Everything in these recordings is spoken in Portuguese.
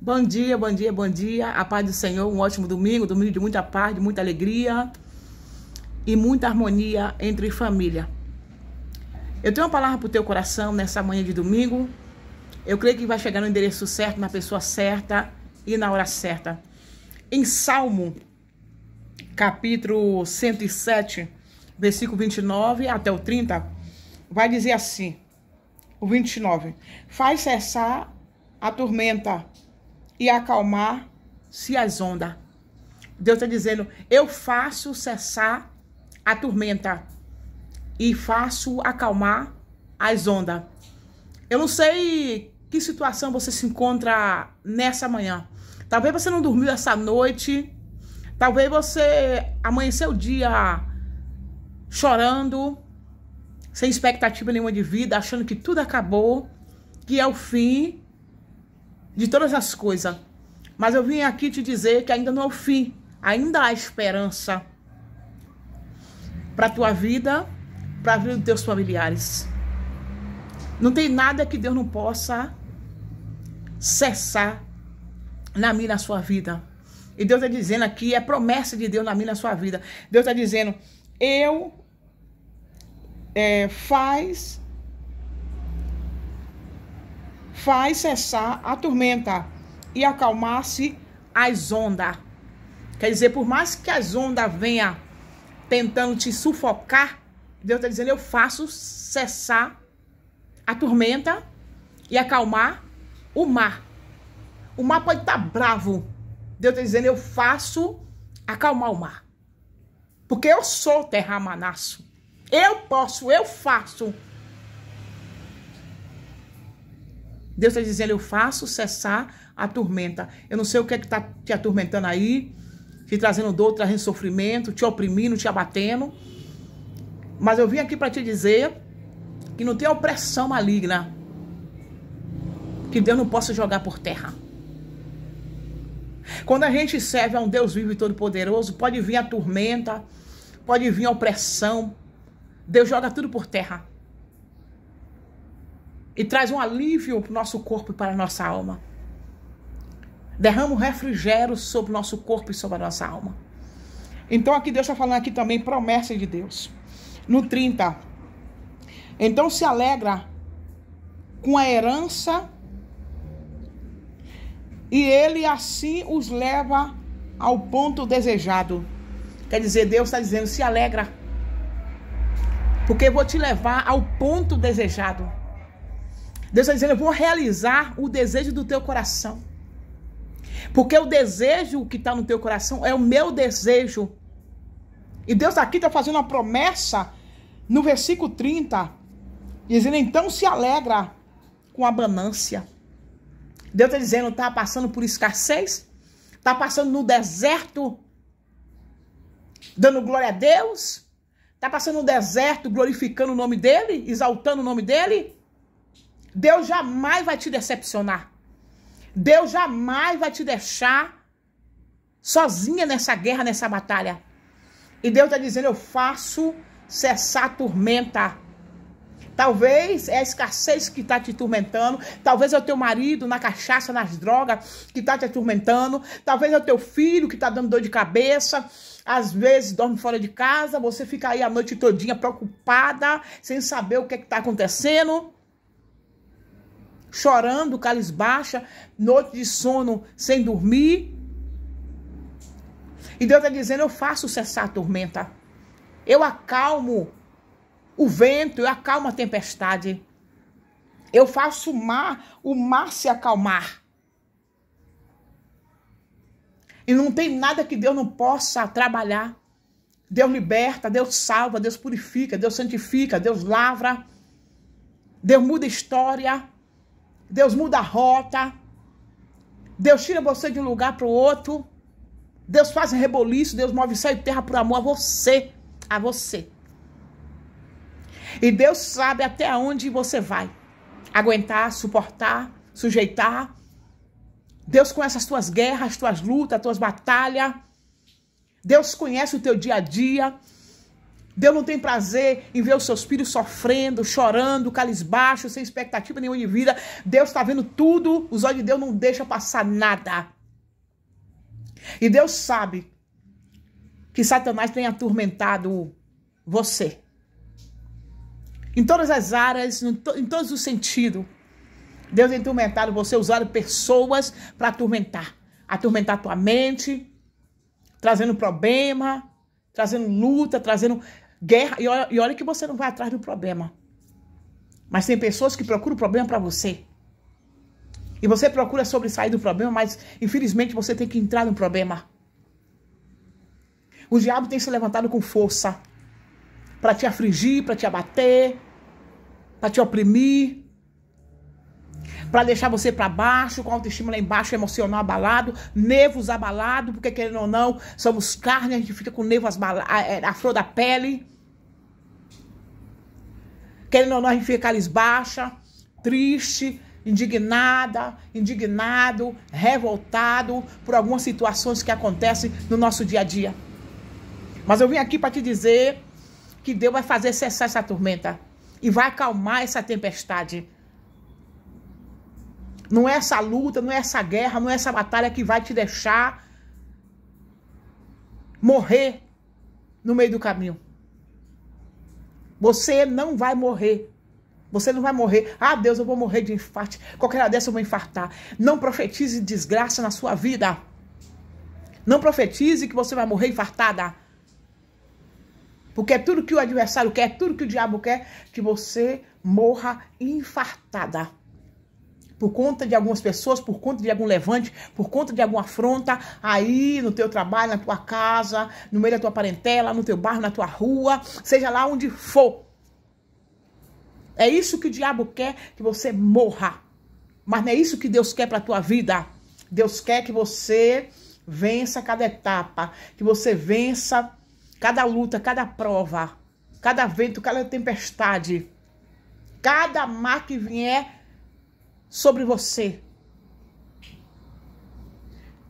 Bom dia, bom dia, bom dia. A paz do Senhor, um ótimo domingo, domingo de muita paz, de muita alegria e muita harmonia entre família. Eu tenho uma palavra para o teu coração nessa manhã de domingo. Eu creio que vai chegar no endereço certo, na pessoa certa e na hora certa. Em Salmo, capítulo 107, versículo 29 até o 30, vai dizer assim: o 29, faz cessar a tormenta e acalmar-se as ondas. Deus está dizendo: Eu faço cessar a tormenta e faço acalmar as ondas. Eu não sei que situação você se encontra nessa manhã. Talvez você não dormiu essa noite. Talvez você amanheceu o dia chorando, sem expectativa nenhuma de vida, achando que tudo acabou, que é o fim, de todas as coisas. Mas eu vim aqui te dizer que ainda não é o fim, ainda há esperança para a tua vida, para a vida dos teus familiares. Não tem nada que Deus não possa cessar na minha na sua vida. E Deus está dizendo aqui, é promessa de Deus na minha na sua vida. Deus está dizendo, eu é, faz faz cessar a tormenta e acalmar-se as ondas. Quer dizer, por mais que as ondas venham tentando te sufocar, Deus está dizendo: eu faço cessar a tormenta e acalmar o mar. O mar pode estar tá bravo. Deus está dizendo: eu faço acalmar o mar. Porque eu sou terra manasso. Eu posso, eu faço. Deus está dizendo: Eu faço cessar a tormenta. Eu não sei o que é que está te atormentando aí, te trazendo dor, trazendo sofrimento, te oprimindo, te abatendo. Mas eu vim aqui para te dizer que não tem opressão maligna que Deus não possa jogar por terra. Quando a gente serve a um Deus vivo e todo-poderoso, pode vir a tormenta, pode vir a opressão. Deus joga tudo por terra e traz um alívio para o nosso corpo e para a nossa alma. Derrama um refrigério sobre o nosso corpo e sobre a nossa alma. Então aqui Deus está falando aqui também promessa de Deus. No 30. Então se alegra com a herança e ele assim os leva ao ponto desejado. Quer dizer, Deus está dizendo, se alegra. Porque eu vou te levar ao ponto desejado. Deus está dizendo: eu vou realizar o desejo do teu coração. Porque o desejo que está no teu coração é o meu desejo. E Deus aqui está fazendo uma promessa no versículo 30, dizendo: então se alegra com a banância. Deus está dizendo: está passando por escassez, está passando no deserto, dando glória a Deus, está passando no deserto, glorificando o nome dEle, exaltando o nome dEle. Deus jamais vai te decepcionar. Deus jamais vai te deixar sozinha nessa guerra, nessa batalha. E Deus está dizendo: Eu faço cessar a tormenta. Talvez é a escassez que está te atormentando. Talvez é o teu marido na cachaça, nas drogas que está te atormentando. Talvez é o teu filho que está dando dor de cabeça. Às vezes dorme fora de casa. Você fica aí a noite todinha preocupada, sem saber o que é está acontecendo chorando, calisbaixa, noite de sono sem dormir. E Deus está dizendo: Eu faço cessar a tormenta. Eu acalmo o vento, eu acalmo a tempestade. Eu faço o mar, o mar se acalmar. E não tem nada que Deus não possa trabalhar. Deus liberta, Deus salva, Deus purifica, Deus santifica, Deus lavra, Deus muda a história. Deus muda a rota. Deus tira você de um lugar para o outro. Deus faz reboliço, Deus move céu e terra por amor a você, a você. E Deus sabe até onde você vai aguentar, suportar, sujeitar. Deus conhece as tuas guerras, as tuas lutas, as tuas batalhas. Deus conhece o teu dia a dia. Deus não tem prazer em ver os seus filhos sofrendo, chorando, calisbaixo, sem expectativa nenhuma de vida. Deus está vendo tudo, os olhos de Deus não deixam passar nada. E Deus sabe que Satanás tem atormentado você. Em todas as áreas, em, to em todos os sentidos. Deus tem atormentado você, usando pessoas para atormentar. Atormentar tua mente, trazendo problema, trazendo luta, trazendo Guerra, e olha, e olha que você não vai atrás do problema. Mas tem pessoas que procuram o problema para você. E você procura sobressair do problema, mas infelizmente você tem que entrar no problema. O diabo tem se levantado com força para te afligir, para te abater, para te oprimir para deixar você para baixo, com a autoestima lá embaixo, emocional abalado, nervos abalado, porque querendo ou não, somos carne, a gente fica com nervos a, é, a flor da pele. Querendo ou não, a gente fica cabisbaixa, triste, indignada, indignado, revoltado por algumas situações que acontecem no nosso dia a dia. Mas eu vim aqui para te dizer que Deus vai fazer cessar essa tormenta e vai acalmar essa tempestade. Não é essa luta, não é essa guerra, não é essa batalha que vai te deixar morrer no meio do caminho. Você não vai morrer. Você não vai morrer. Ah, Deus, eu vou morrer de infarte. Qualquer hora dessa eu vou infartar. Não profetize desgraça na sua vida. Não profetize que você vai morrer infartada. Porque é tudo que o adversário quer, é tudo que o diabo quer, que você morra infartada por conta de algumas pessoas, por conta de algum levante, por conta de alguma afronta, aí no teu trabalho, na tua casa, no meio da tua parentela, no teu bairro, na tua rua, seja lá onde for. É isso que o diabo quer que você morra. Mas não é isso que Deus quer para a tua vida. Deus quer que você vença cada etapa, que você vença cada luta, cada prova, cada vento, cada tempestade, cada mar que vier sobre você.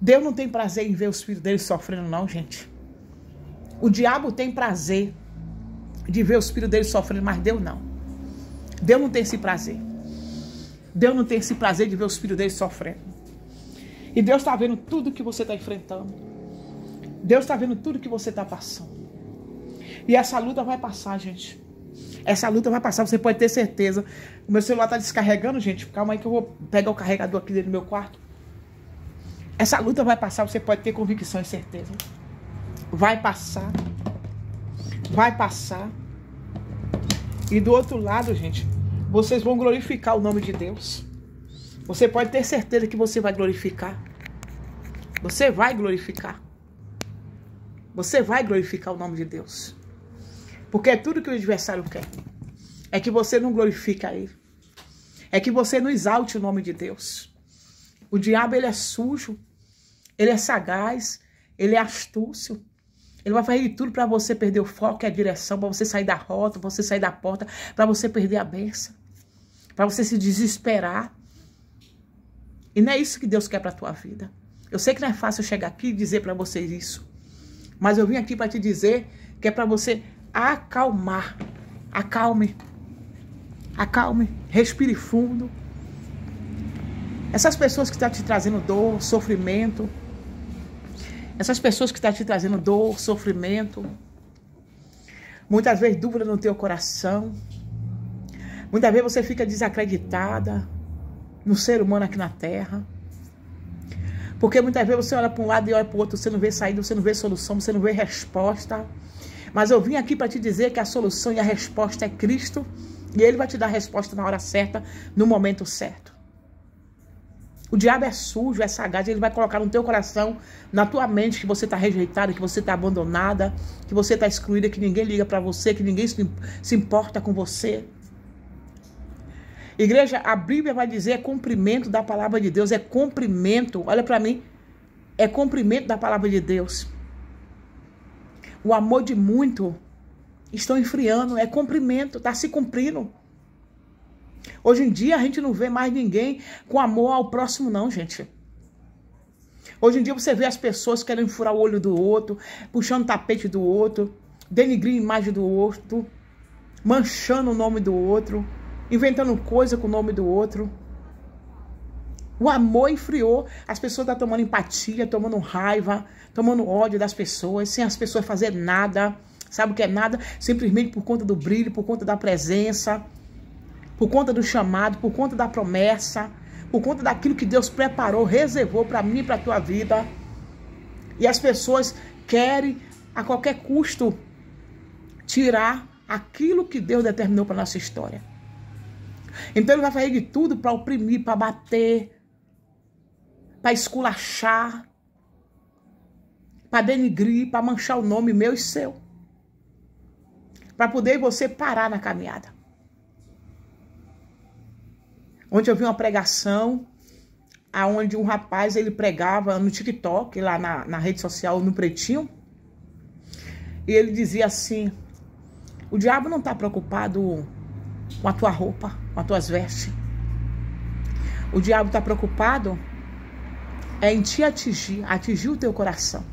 Deus não tem prazer em ver os filhos dele sofrendo, não, gente. O diabo tem prazer de ver os filhos dele sofrendo, mas Deus não. Deus não tem esse prazer. Deus não tem esse prazer de ver os filhos dele sofrendo. E Deus está vendo tudo que você está enfrentando. Deus está vendo tudo que você está passando. E essa luta vai passar, gente. Essa luta vai passar, você pode ter certeza. O meu celular tá descarregando, gente. Calma aí que eu vou pegar o carregador aqui dentro do meu quarto. Essa luta vai passar, você pode ter convicção e certeza. Vai passar. Vai passar. E do outro lado, gente, vocês vão glorificar o nome de Deus. Você pode ter certeza que você vai glorificar. Você vai glorificar. Você vai glorificar o nome de Deus. Porque é tudo que o adversário quer. É que você não glorifica ele. É que você não exalte o nome de Deus. O diabo, ele é sujo. Ele é sagaz. Ele é astúcio. Ele vai fazer de tudo para você perder o foco e a direção, para você sair da rota, para você sair da porta, para você perder a benção, para você se desesperar. E não é isso que Deus quer para tua vida. Eu sei que não é fácil chegar aqui e dizer para vocês isso, mas eu vim aqui para te dizer que é para você acalmar. Acalme. Acalme. Respire fundo. Essas pessoas que estão tá te trazendo dor, sofrimento. Essas pessoas que estão tá te trazendo dor, sofrimento. Muitas vezes dúvida no teu coração. Muitas vezes você fica desacreditada no ser humano aqui na Terra. Porque muitas vezes você olha para um lado e olha para o outro, você não vê saída, você não vê solução, você não vê resposta. Mas eu vim aqui para te dizer que a solução e a resposta é Cristo, e Ele vai te dar a resposta na hora certa, no momento certo. O diabo é sujo, é sagaz, ele vai colocar no teu coração, na tua mente, que você está rejeitada, que você está abandonada, que você está excluída, que ninguém liga para você, que ninguém se importa com você. Igreja, a Bíblia vai dizer é cumprimento da palavra de Deus, é cumprimento, olha para mim, é cumprimento da palavra de Deus o amor de muito estão enfriando, é cumprimento, está se cumprindo. Hoje em dia a gente não vê mais ninguém com amor ao próximo, não, gente. Hoje em dia você vê as pessoas querendo furar o olho do outro, puxando o tapete do outro, denigrando a imagem do outro, manchando o nome do outro, inventando coisa com o nome do outro. O amor enfriou, As pessoas estão tá tomando empatia, tomando raiva, tomando ódio das pessoas, sem as pessoas fazer nada. Sabe o que é nada? Simplesmente por conta do brilho, por conta da presença, por conta do chamado, por conta da promessa, por conta daquilo que Deus preparou, reservou para mim e para a tua vida. E as pessoas querem a qualquer custo tirar aquilo que Deus determinou para nossa história. Então ele vai fazer de tudo para oprimir, para bater, para esculachar, para denigrir, para manchar o nome meu e seu. Para poder você parar na caminhada. Ontem eu vi uma pregação aonde um rapaz ele pregava no TikTok, lá na, na rede social, no Pretinho. E ele dizia assim: o diabo não está preocupado com a tua roupa, com as tuas vestes. O diabo está preocupado é em te atingir, atingir o teu coração.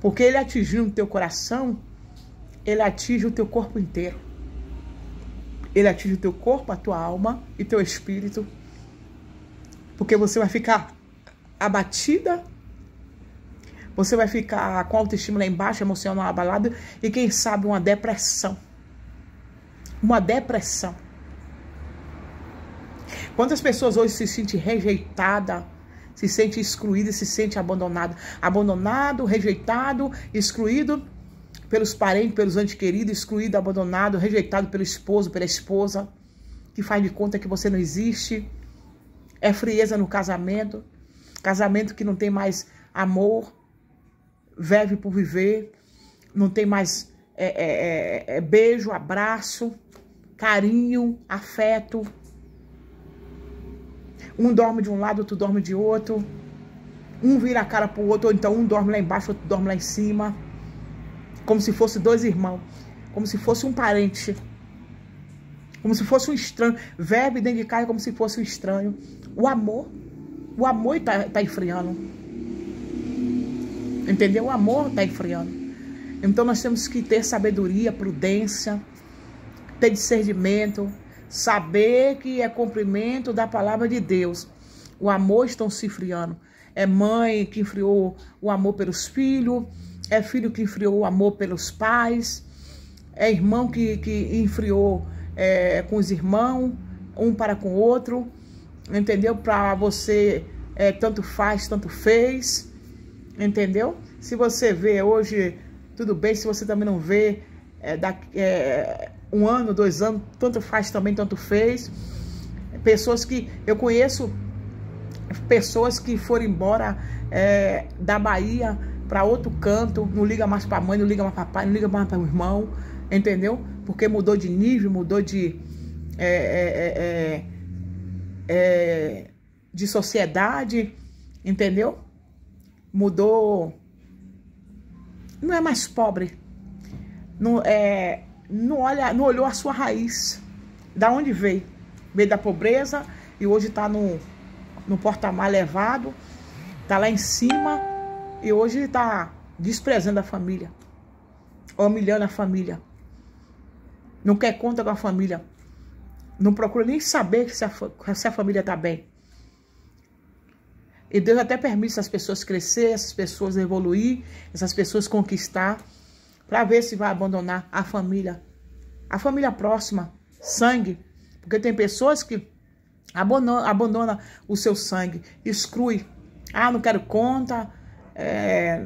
Porque ele atingiu o teu coração, ele atinge o teu corpo inteiro. Ele atinge o teu corpo, a tua alma e teu espírito. Porque você vai ficar abatida, você vai ficar com o autoestima lá embaixo, emocional abalado e quem sabe uma depressão. Uma depressão. Quantas pessoas hoje se sentem rejeitada, se sente excluída, se sente abandonada, abandonado, rejeitado, excluído pelos parentes, pelos queridos, excluído, abandonado, rejeitado pelo esposo, pela esposa, que faz de conta que você não existe. É frieza no casamento, casamento que não tem mais amor, vive por viver, não tem mais é, é, é, é beijo, abraço, carinho, afeto. Um dorme de um lado, outro dorme de outro. Um vira a cara pro outro, ou então um dorme lá embaixo, outro dorme lá em cima. Como se fosse dois irmãos. Como se fosse um parente. Como se fosse um estranho. Verbe dentro de casa como se fosse um estranho. O amor. O amor está tá enfriando. Entendeu? O amor está enfriando. Então nós temos que ter sabedoria, prudência, ter discernimento, Saber que é cumprimento da palavra de Deus. O amor estão se friando. É mãe que enfriou o amor pelos filhos, é filho que enfriou o amor pelos pais, é irmão que, que enfriou é, com os irmãos, um para com o outro, entendeu? Para você, é, tanto faz, tanto fez, entendeu? Se você vê hoje, tudo bem, se você também não vê, é, da, é, um ano, dois anos, tanto faz também, tanto fez. Pessoas que eu conheço, pessoas que foram embora é, da Bahia para outro canto, não liga mais para a mãe, não liga mais para pai, não liga mais para o irmão, entendeu? Porque mudou de nível, mudou de. É é, é, é, é, de sociedade, entendeu? Mudou. Não é mais pobre. Não, é, não, olha, não olhou a sua raiz. Da onde veio? Veio da pobreza e hoje está no, no porta-mar levado, está lá em cima e hoje está desprezando a família, humilhando a família. Não quer conta com a família. Não procura nem saber se a, se a família está bem. E Deus até permite essas pessoas crescer, essas pessoas evoluir, essas pessoas conquistar para ver se vai abandonar a família, a família próxima, sangue. Porque tem pessoas que abandonam abandona o seu sangue, exclui. Ah, não quero conta, é,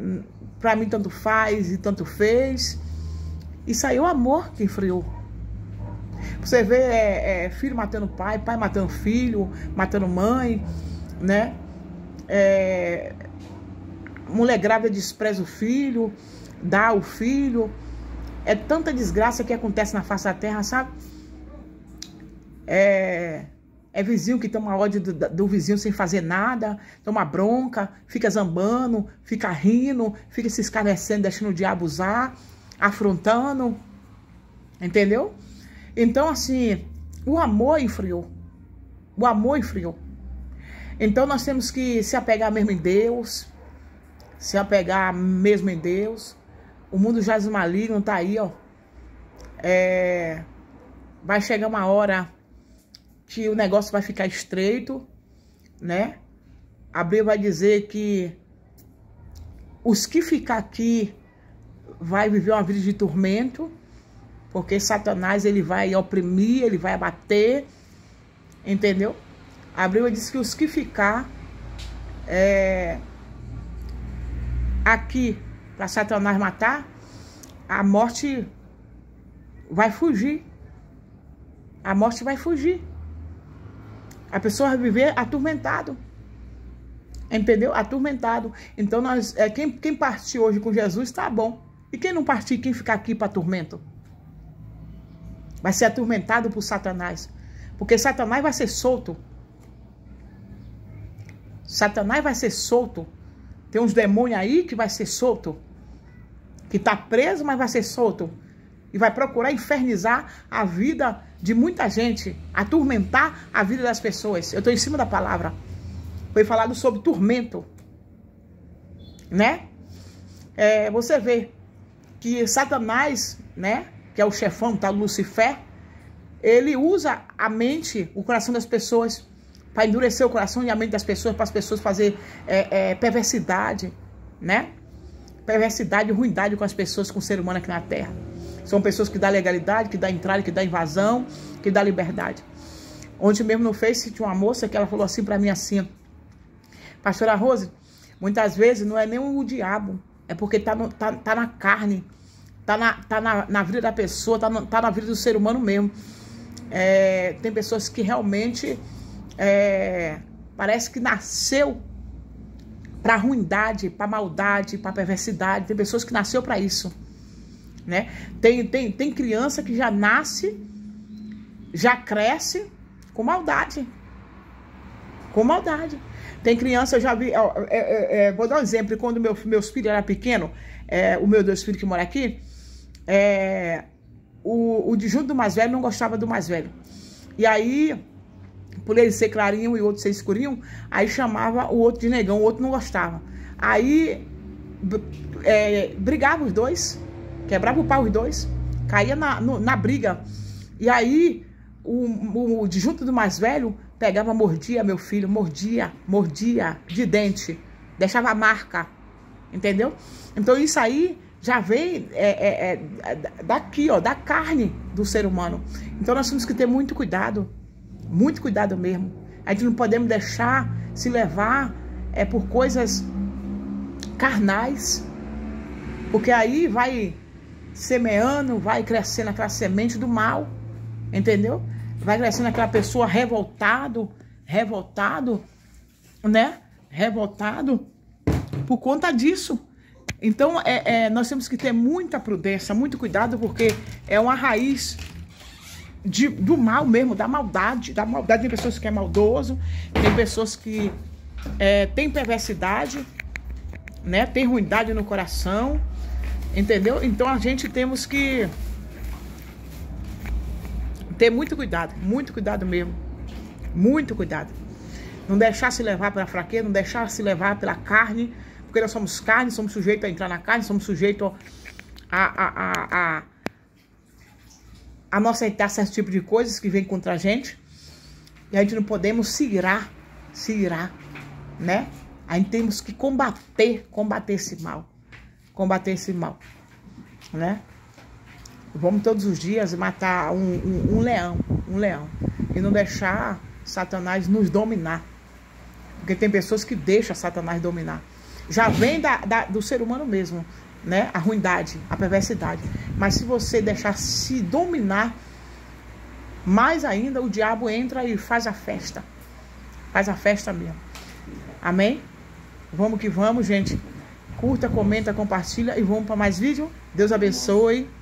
para mim tanto faz e tanto fez. E saiu o amor que enfriou. Você vê é, é, filho matando pai, pai matando filho, matando mãe, né? É, mulher grávida despreza o filho dá o filho. É tanta desgraça que acontece na face da terra, sabe? É, é vizinho que toma ódio do, do, vizinho sem fazer nada, toma bronca, fica zambando, fica rindo, fica se escarnecendo, deixando o diabo usar, afrontando. Entendeu? Então, assim, o amor enfriou. O amor enfriou. Então, nós temos que se apegar mesmo em Deus, se apegar mesmo em Deus, o mundo jaz o maligno, tá aí, ó. É... Vai chegar uma hora que o negócio vai ficar estreito, né? A Bíblia vai dizer que os que ficar aqui vai viver uma vida de tormento, porque Satanás ele vai oprimir, ele vai abater, entendeu? A Bíblia diz que os que ficar é, aqui para Satanás matar, a morte vai fugir. A morte vai fugir. A pessoa vai viver atormentado. Entendeu? Atormentado. Então, nós, é, quem, quem partir hoje com Jesus está bom. E quem não partir, quem ficar aqui para tormento? Vai ser atormentado por Satanás. Porque Satanás vai ser solto. Satanás vai ser solto. Tem uns demônios aí que vai ser solto que está preso, mas vai ser solto. E vai procurar infernizar a vida de muita gente, atormentar a vida das pessoas. Eu estou em cima da palavra. Foi falado sobre tormento. Né? É, você vê que Satanás, né? Que é o chefão, tá? Lucifer. Ele usa a mente, o coração das pessoas para endurecer o coração e a mente das pessoas, para as pessoas fazer é, é, perversidade, né? perversidade e ruindade com as pessoas, com o ser humano aqui na terra. São pessoas que dão legalidade, que dão entrada, que dão invasão, que dão liberdade. Ontem mesmo no Face tinha uma moça que ela falou assim para mim assim, Pastora Rose, muitas vezes não é nem o diabo, é porque tá, no, tá, tá na carne, tá, na, tá na, na vida da pessoa, tá, no, tá na vida do ser humano mesmo. É, tem pessoas que realmente é, parece que nasceu para ruindade, para maldade, para perversidade. Tem pessoas que nasceu para isso, né? Tem, tem, tem criança que já nasce, já cresce com maldade, com maldade. Tem criança, eu já vi, ó, é, é, é vou dar um exemplo, quando meu, meus filhos era pequeno, é, o meu dois filhos que mora aqui, é, o, o de junto do mais velho não gostava do mais velho. E aí, por ele ser clarinho e o outro ser escurinho, aí chamava o outro de negão, o outro não gostava. Aí é, brigava os dois, quebrava o pau os dois, caía na, no, na briga. E aí o, o junto do mais velho pegava, mordia meu filho, mordia, mordia de dente, deixava marca, entendeu? Então isso aí já vem é, é, é, daqui, ó, da carne do ser humano. Então nós temos que ter muito cuidado muito cuidado mesmo. A gente não podemos deixar se levar é por coisas carnais, porque aí vai semeando, vai crescendo aquela semente do mal, entendeu? Vai crescendo aquela pessoa revoltado, revoltado, né? Revoltado por conta disso. Então, é, é, nós temos que ter muita prudência, muito cuidado, porque é uma raiz de, do mal mesmo, da maldade. Da maldade tem pessoas que é maldoso, tem pessoas que é, tem perversidade, né? Tem ruindade no coração, entendeu? Então a gente temos que ter muito cuidado, muito cuidado mesmo, muito cuidado. Não deixar se levar pela fraqueza, não deixar se levar pela carne, porque nós somos carne, somos sujeitos a entrar na carne, somos sujeitos a, a, a, a a não aceitar certo tipo de coisas que vem contra a gente. E a gente não podemos se irar, se irar, né? A gente temos que combater, combater esse mal. Combater esse mal, né? Vamos todos os dias matar um, um, um leão, um leão. E não deixar Satanás nos dominar. Porque tem pessoas que deixam Satanás dominar. Já vem da, da do ser humano mesmo, né? A ruindade, a perversidade. Mas se você deixar se dominar, mais ainda o diabo entra e faz a festa. Faz a festa mesmo. Amém? Vamos que vamos, gente. Curta, comenta, compartilha e vamos para mais vídeo. Deus abençoe.